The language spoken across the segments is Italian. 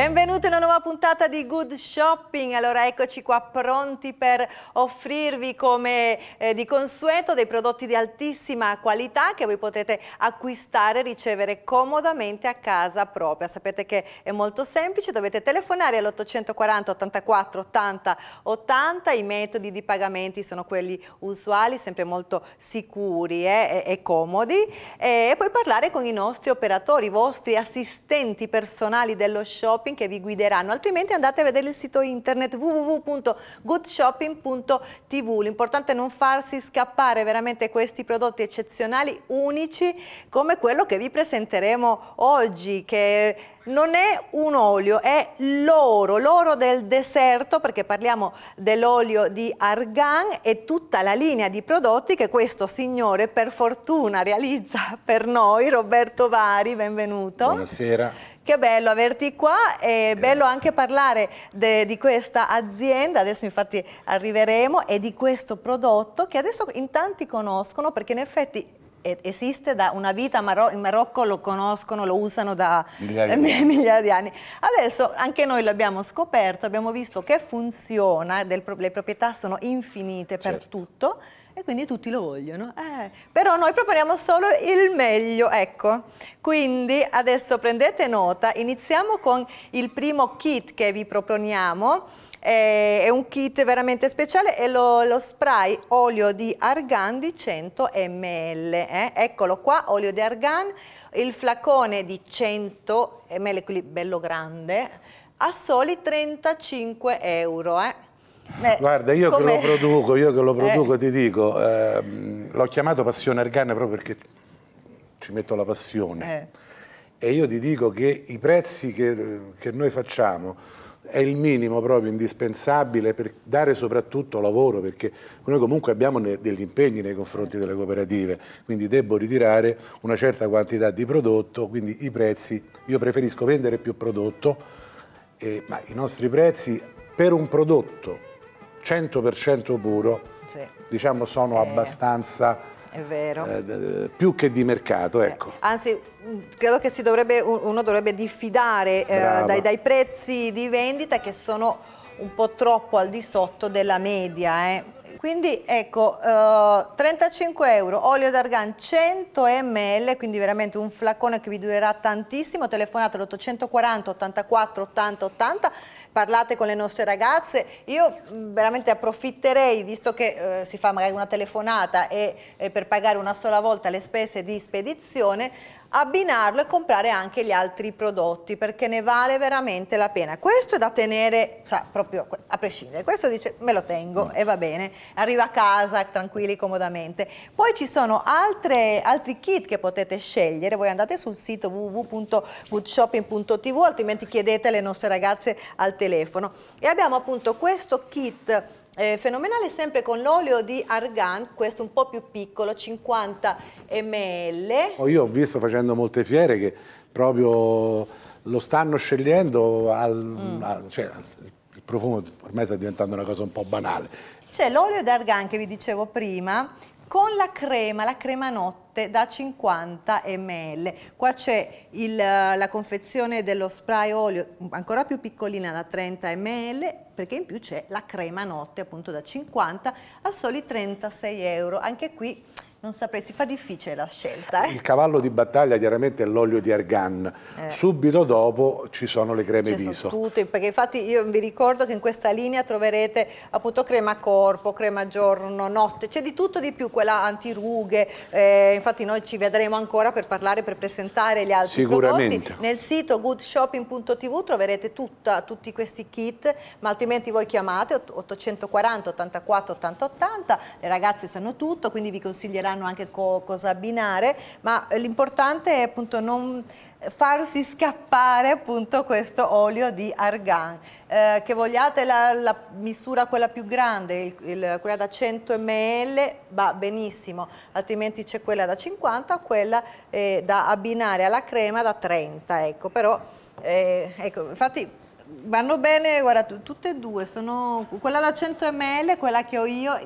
Benvenuti in una nuova puntata di Good Shopping, allora eccoci qua pronti per offrirvi come eh, di consueto dei prodotti di altissima qualità che voi potete acquistare e ricevere comodamente a casa propria. Sapete che è molto semplice, dovete telefonare all'840 84 80 80, i metodi di pagamenti sono quelli usuali, sempre molto sicuri eh, e, e, comodi e poi parlare con i nostri operatori, i vostri assistenti personali dello shopping shopping che vi guideranno, altrimenti andate a vedere il sito internet www.goodshopping.tv. L'importante è non farsi scappare veramente questi prodotti eccezionali, unici, come quello che vi presenteremo oggi, che non è un olio, è l'oro, l'oro del deserto, perché parliamo dell'olio di argan e tutta la linea di prodotti che questo signore per fortuna realizza per noi. Roberto Vari, benvenuto. Buonasera. Che bello averti qua, è bello anche parlare de, di questa azienda, adesso infatti arriveremo, e di questo prodotto che adesso in tanti conoscono perché in effetti esiste da una vita, Mar in Marocco lo conoscono, lo usano da migliaia di, migliaia di anni. Adesso anche noi l'abbiamo scoperto, abbiamo visto che funziona, pro le proprietà sono infinite per certo. tutto e quindi tutti lo vogliono. Eh, però noi proponiamo solo il meglio, ecco. Quindi adesso prendete nota, iniziamo con il primo kit che vi proponiamo è un kit veramente speciale e lo, lo spray olio di argan di 100 ml. Eh? Eccolo qua, olio di argan, il flacone di 100 ml, quindi bello grande, a soli 35 euro. Eh? Beh, Guarda, io che lo produco, io che lo eh. produco eh. ti dico, ehm, l'ho chiamato passione argan proprio perché ci metto la passione. Eh. E io ti dico che i prezzi che, che noi facciamo è il minimo proprio indispensabile per dare soprattutto lavoro, perché noi comunque abbiamo degli impegni nei confronti delle cooperative, quindi devo ritirare una certa quantità di prodotto, quindi i prezzi, io preferisco vendere più prodotto, eh, ma i nostri prezzi per un prodotto 100% puro, sì. diciamo sono eh. abbastanza è vero. Eh, più che di mercato, eh, ecco. anzi, mm, credo che si dovrebbe, uno dovrebbe diffidare eh, dai, dai prezzi di vendita che sono un po' troppo al di sotto della media, eh quindi ecco, uh, eh, 35 euro, olio d'argan 100 ml, quindi veramente un flacone che vi durerà tantissimo, telefonate all'840 84 80 80, parlate con le nostre ragazze, io mm, veramente approfitterei, visto che uh, si fa magari una telefonata e, e per pagare una sola volta le spese di spedizione, abbinarlo e comprare anche gli altri prodotti perché ne vale veramente la pena. Questo è da tenere, cioè proprio a prescindere, questo dice me lo tengo mm. e va bene arriva a casa tranquilli comodamente. Poi ci sono altre, altri kit che potete scegliere, voi andate sul sito www.goodshopping.tv altrimenti chiedete alle nostre ragazze al telefono e abbiamo appunto questo kit eh, fenomenale sempre con l'olio di argan, questo un po' più piccolo, 50 ml. Oh, io ho visto facendo molte fiere che proprio lo stanno scegliendo, al, mm. al, cioè, il profumo ormai sta diventando una cosa un po' banale, c'è l'olio d'argan che vi dicevo prima con la crema, la crema notte da 50 ml. Qua c'è la confezione dello spray olio ancora più piccolina da 30 ml perché in più c'è la crema notte appunto da 50 a soli 36 euro. Anche qui non saprei, si fa difficile la scelta. Eh? Il cavallo di battaglia chiaramente è l'olio di argan, eh. subito dopo ci sono le creme viso. Sono tutte, perché infatti io vi ricordo che in questa linea troverete appunto crema corpo, crema giorno, notte, c'è di tutto di più, quella antirughe, eh, infatti noi ci vedremo ancora per parlare, per presentare gli altri prodotti. Nel sito goodshopping.tv troverete tutta, tutti questi kit, ma altrimenti voi chiamate 840 84 80 80, le ragazze sanno tutto, quindi vi consiglierò sapranno anche co cosa abbinare, ma l'importante è appunto non farsi scappare appunto questo olio di argan. Eh, che vogliate la, la, misura quella più grande, il, il, quella da 100 ml va benissimo, altrimenti c'è quella da 50, quella eh, da abbinare alla crema da 30, ecco, però eh, ecco, infatti vanno bene, guarda, tutte e due, sono quella da 100 ml, quella che ho io,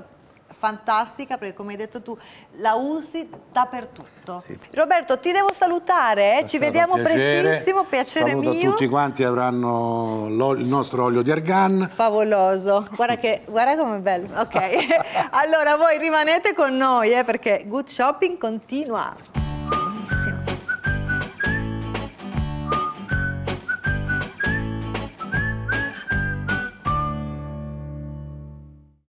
fantastica perché come hai detto tu la usi dappertutto. Sì. Roberto ti devo salutare, eh? ci vediamo piacere. prestissimo, piacere Saluto mio. Saluto a tutti quanti avranno il nostro olio di argan. Favoloso, guarda che, guarda com'è bello, ok. allora voi rimanete con noi eh, perché Good Shopping continua.